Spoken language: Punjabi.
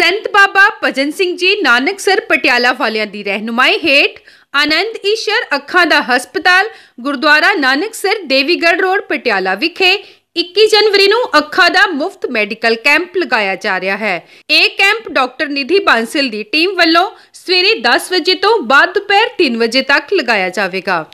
ਸੰਤ ਬਾਬਾ ਭਜਨ ਸਿੰਘ ਜੀ ਨਾਨਕਸਰ ਪਟਿਆਲਾ ਵਾਲਿਆਂ ਦੀ ਰਹਿਨੁਮਾਈ ਹੇਠ ਆਨੰਦ ਈਸ਼ਰ ਅੱਖਾਂ ਦਾ ਹਸਪਤਾਲ ਗੁਰਦੁਆਰਾ ਨਾਨਕਸਰ ਦੇਵੀਗੜ ਰੋਡ ਪਟਿਆਲਾ ਵਿਖੇ 21 ਜਨਵਰੀ ਨੂੰ ਅੱਖਾਂ ਦਾ ਮੁਫਤ ਮੈਡੀਕਲ ਕੈਂਪ ਲਗਾਇਆ ਜਾ ਰਿਹਾ ਹੈ ਇਹ ਕੈਂਪ ਡਾਕਟਰ ਨਿਧੀ ਬਾਂਸਲ ਦੀ ਟੀਮ ਵੱਲੋਂ ਸਵੇਰੇ 10 ਵਜੇ ਤੋਂ ਬਾਅਦ ਦੁਪਹਿਰ 3 ਵਜੇ ਤੱਕ ਲਗਾਇਆ ਜਾਵੇਗਾ